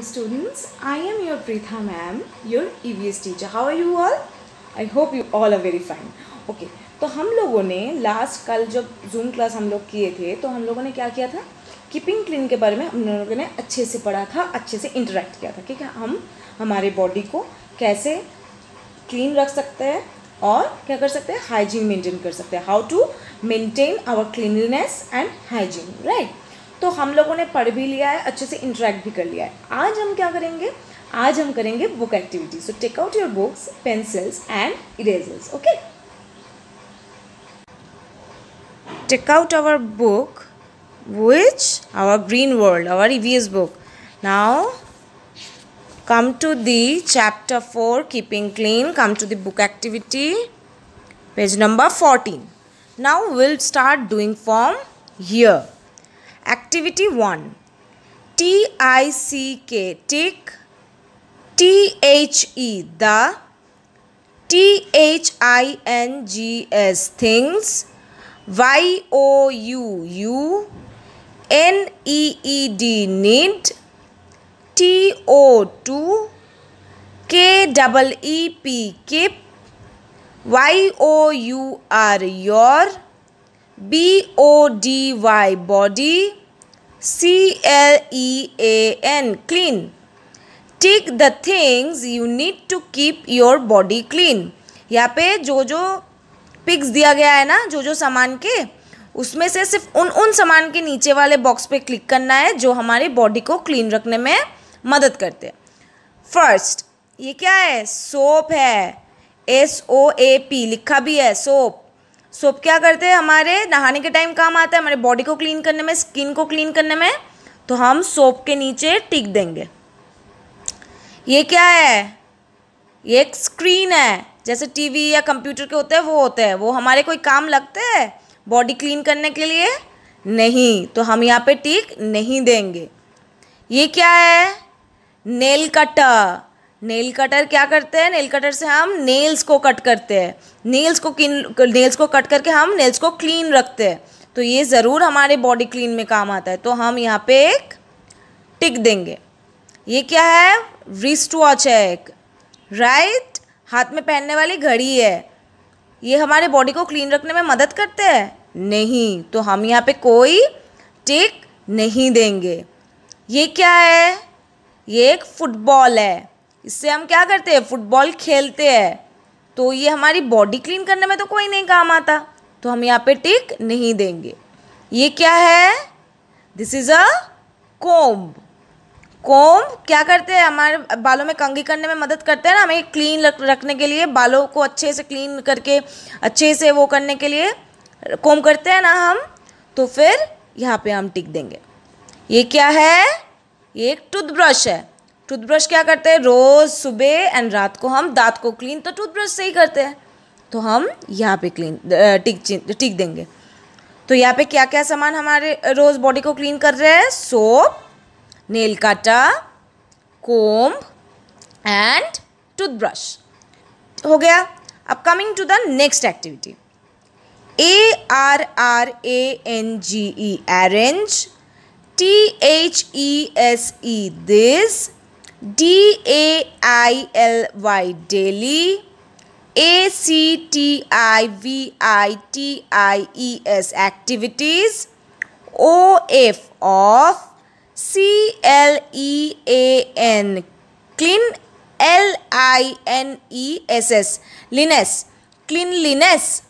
welcome students. I am your Pritha ma'am, your EVS teacher. How are you all? I hope you all are very fine. Okay, तो हम लोगों ने last कल जब zoom class हम लोग किए थे तो हम लोगों ने क्या किया था कीपिंग क्लीन के बारे में हम लोगों ने अच्छे से पढ़ा था अच्छे से इंटरेक्ट किया था ठीक है हम हमारे बॉडी को कैसे क्लीन रख सकते हैं और क्या कर सकते हैं हाइजीन मेंटेन कर सकते हैं how to maintain our cleanliness and hygiene right तो हम लोगों ने पढ़ भी लिया है अच्छे से इंटरेक्ट भी कर लिया है आज हम क्या करेंगे आज हम करेंगे book activity so take out your books pencils and erasers okay take out our book which our green world our EVS book now come to the chapter four keeping clean come to the book activity page number fourteen now will start doing from here Activity 1 T I C K tick T H E the T H I N G S things Y O U U N E E D need T O 2 K double E P kip Y O U R your B O D Y body C L E A N clean take the things you need to keep your body clean यहाँ पे जो जो pics दिया गया है ना जो जो सामान के उसमें से सिर्फ उन उन सामान के नीचे वाले बॉक्स पे क्लिक करना है जो हमारे बॉडी को क्लीन रखने में मदद करते हैं फर्स्ट ये क्या है सोप है एस ओ ए पी लिखा भी है सोप सोप क्या करते हैं हमारे नहाने के टाइम काम आता है हमारे बॉडी को क्लीन करने में स्किन को क्लीन करने में तो हम सोप के नीचे टिक देंगे ये क्या है ये एक स्क्रीन है जैसे टीवी या कंप्यूटर के होते हैं वो होते हैं वो हमारे कोई काम लगते हैं बॉडी क्लीन करने के लिए नहीं तो हम यहाँ पे टिक नहीं देंगे ये क्या है नेल कटर नेल कटर क्या करते हैं नेल कटर से हम नेल्स को कट करते हैं नेल्स को किन नेल्स को कट करके हम नेल्स को क्लीन रखते हैं तो ये ज़रूर हमारे बॉडी क्लीन में काम आता है तो हम यहाँ पे एक टिक देंगे ये क्या है रिस्ट वॉच है एक राइट हाथ में पहनने वाली घड़ी है ये हमारे बॉडी को क्लीन रखने में मदद करते हैं नहीं तो हम यहाँ पे कोई टिक नहीं देंगे ये क्या है ये एक फुटबॉल है इससे हम क्या करते हैं फुटबॉल खेलते हैं तो ये हमारी बॉडी क्लीन करने में तो कोई नहीं काम आता तो हम यहाँ पे टिक नहीं देंगे ये क्या है this is a comb comb क्या करते हैं हमारे बालों में कंघी करने में मदद करते हैं ना हमें क्लीन रखने के लिए बालों को अच्छे से क्लीन करके अच्छे से वो करने के लिए कोम करते हैं ना हम तो फिर यहाँ पे हम टिक देंगे ये क्या है ये एक टूथब्रश है टूथब्रश क्या करते हैं रोज़ सुबह एंड रात को हम दांत को क्लीन तो टूथब्रश से ही करते हैं तो हम यहाँ पे क्लीन टिक टिक देंगे तो यहाँ पे क्या क्या सामान हमारे रोज़ बॉडी को क्लीन कर रहे हैं सोप नेल काटा कोम्ब एंड टूथब्रश हो गया अब coming to the next activity A R R A N G E arrange T H E S E this D A I L Y daily. A C T I V I T I E S activities. O F off. C L E A N clean. L I N E S S liness. Cleanliness.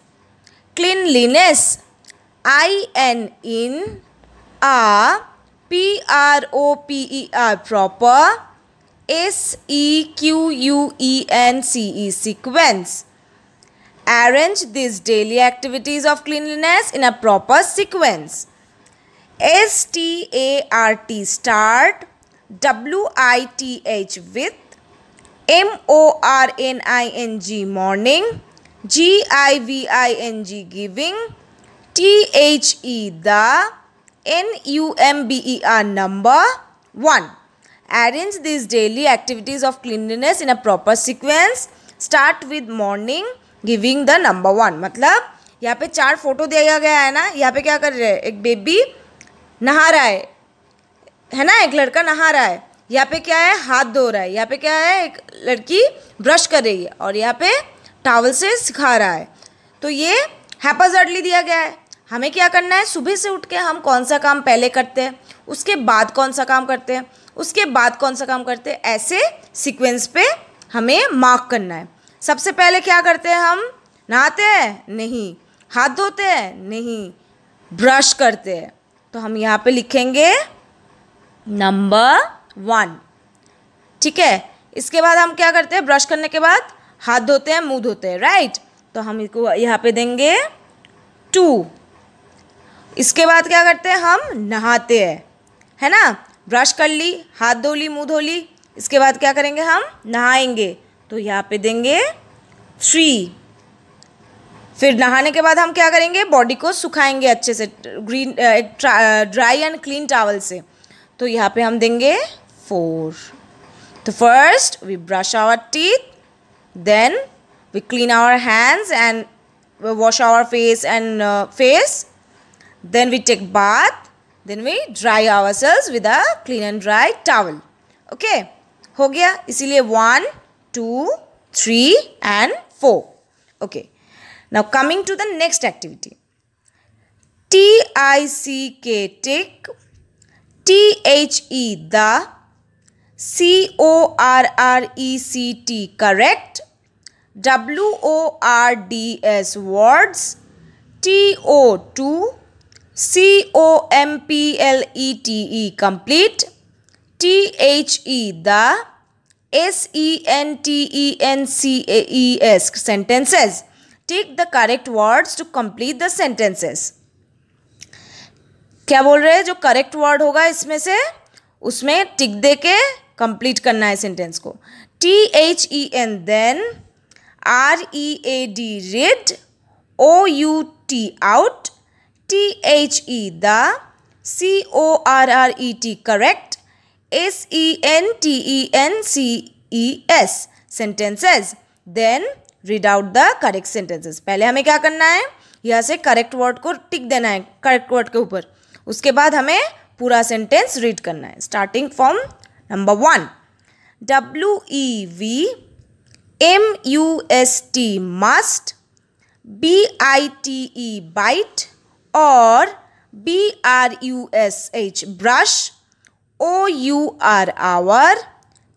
Cleanliness. I N in. A. P R O P E R proper. S-E-Q-U-E-N-C-E sequence. Arrange these daily activities of cleanliness in a proper sequence. S-T-A-R-T start, W-I-T-H with, M-O-R-N-I-N-G morning, G-I-V-I-N-G giving, T-H-E the, N-U-M-B-E-R number 1. arrange these daily activities of cleanliness in a proper sequence start with morning giving the number one मतलब यहाँ पे चार photo दिया गया है ना यहाँ पे क्या कर रहे हैं एक बेबी नहा रहा है है ना एक लड़का नहा रहा है यहाँ पे क्या है हाथ धो रहा है यहाँ पे क्या है एक लड़की ब्रश कर रही है और यहाँ पे टावल से सिखा रहा है तो ये हैपाजर्डली दिया गया है हमें क्या करना है सुबह से उठ के हम कौन सा काम पहले करते हैं उसके बाद कौन सा काम करते हैं उसके बाद कौन सा काम करते हैं ऐसे सीक्वेंस पे हमें मार्क करना है सबसे पहले क्या करते हैं हम नहाते हैं नहीं हाथ धोते हैं नहीं ब्रश करते हैं तो हम यहाँ पे लिखेंगे नंबर वन ठीक है इसके बाद हम क्या करते हैं ब्रश करने के बाद हाथ धोते हैं मुंह धोते हैं राइट तो हम इसको यहाँ पे देंगे टू इसके बाद क्या करते हैं हम नहाते हैं है ना ब्रश कर ली हाथ धो ली मुँह धो ली इसके बाद क्या करेंगे हम नहाएंगे तो यहाँ पे देंगे थ्री फिर नहाने के बाद हम क्या करेंगे बॉडी को सुखाएंगे अच्छे से green dry and clean towel से तो यहाँ पे हम देंगे फोर तो first we brush our teeth then we clean our hands and wash our face and face then we take bath then we dry ourselves with a clean and dry towel okay ho gaya isliye 1 2 3 and 4 okay now coming to the next activity t i c k tick t h e the c o r r e c t correct w o r d s words t o 2 C O M P L E T E complete T H E the S E N T E N C A E S sentences tick the correct words to complete the sentences क्या बोल रहे हैं जो correct word होगा इसमें से उसमें टिक दे के कंप्लीट करना है सेंटेंस को T H E N then R E A D read O U T out T H E the, C O R R E T correct, S E N T E N C E S sentences. Then read out the correct sentences. पहले हमें क्या करना है यहाँ से correct word को टिक देना है करेक्ट वर्ड के ऊपर उसके बाद हमें पूरा सेंटेंस रीड करना है starting from number one W E we M U S T must B I T E bite और B R U S H brush O U R our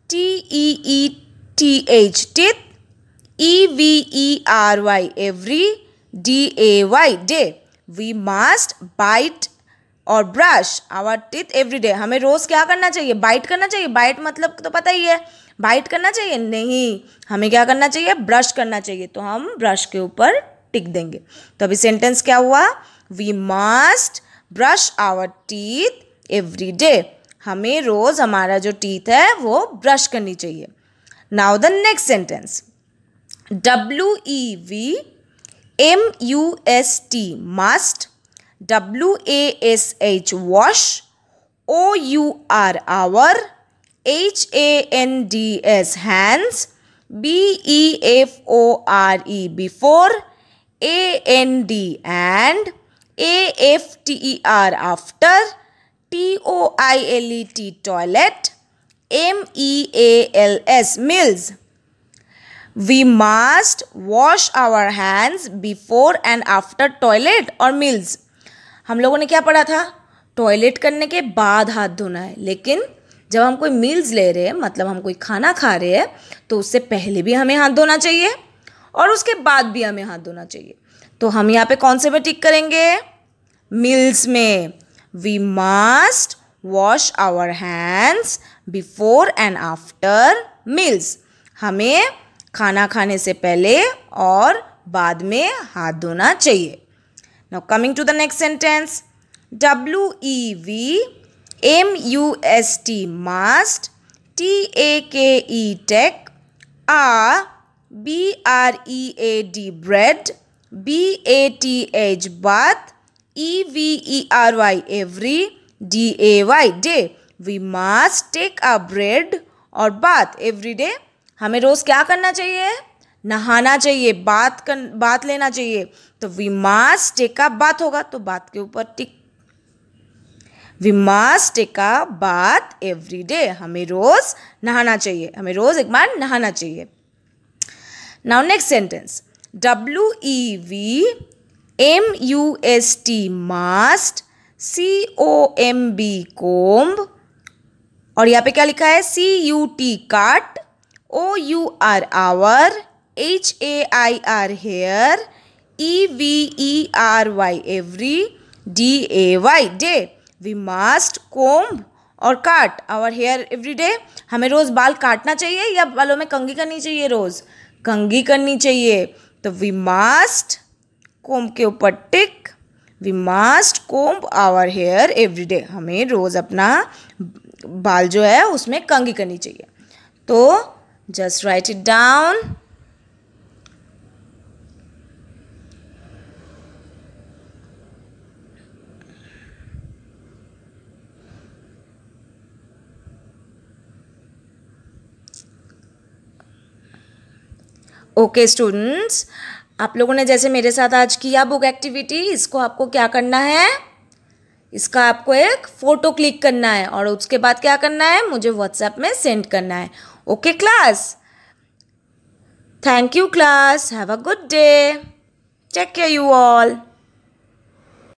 T E E T H teeth E V E R Y every D A Y day we must bite और brush our teeth every day हमें रोज़ क्या करना चाहिए bite करना चाहिए bite मतलब तो पता ही है बाइट करना चाहिए नहीं हमें क्या करना चाहिए ब्रश करना चाहिए तो हम ब्रश के ऊपर टिक देंगे तो अभी सेंटेंस क्या हुआ we must brush our teeth every day हमें रोज़ हमारा जो टीथ है वो ब्रश करनी चाहिए now the next sentence W E we M U S T must W A S H wash O U R our H A N D S hands B E F O R E before A N D and A F T E R after T O I L E T toilet M E A L S meals we must wash our hands before and after toilet और meals हम लोगों ने क्या पढ़ा था toilet करने के बाद हाथ धोना है लेकिन जब हम कोई मील्स ले रहे हैं मतलब हम कोई खाना खा रहे हैं तो उससे पहले भी हमें हाथ धोना चाहिए और उसके बाद भी हमें हाथ धोना चाहिए तो हम यहाँ पे कौन से में टिक करेंगे मिल्स में we must wash our hands before and after meals हमें खाना खाने से पहले और बाद में हाथ धोना चाहिए now coming to the next sentence W E we M U S T must T A K E take a B R E A D bread B A T H bath E V e R Y every D A Y day we must take a bread और बात every day हमें रोज़ क्या करना चाहिए नहाना चाहिए बात कर बात लेना चाहिए तो वी मास टेका बात होगा तो बात के ऊपर टिक वी मास टेका बात एवरी डे हमें रोज़ नहाना चाहिए हमें रोज़ एक बार नहाना चाहिए now next sentence W E we M U S T must C O M B comb और यहाँ पे क्या लिखा है सी U T cut O U R our H A I R hair E V E R Y every D A Y day we must comb और cut our hair every day हमें रोज़ बाल काटना चाहिए या बालों में कंघी करनी चाहिए रोज़ कंघी करनी चाहिए तो वी मास्ट कोम्ब के ऊपर tick we must comb our hair every day हमें रोज़ अपना बाल जो है उसमें कंगी करनी चाहिए तो just write it down okay okay, students आप लोगों ने जैसे मेरे साथ आज किया बुक एक्टिविटी इसको आपको क्या करना है इसका आपको एक फ़ोटो क्लिक करना है और उसके बाद क्या करना है मुझे व्हाट्सएप में सेंड करना है okay class thank you class have a good day take care you all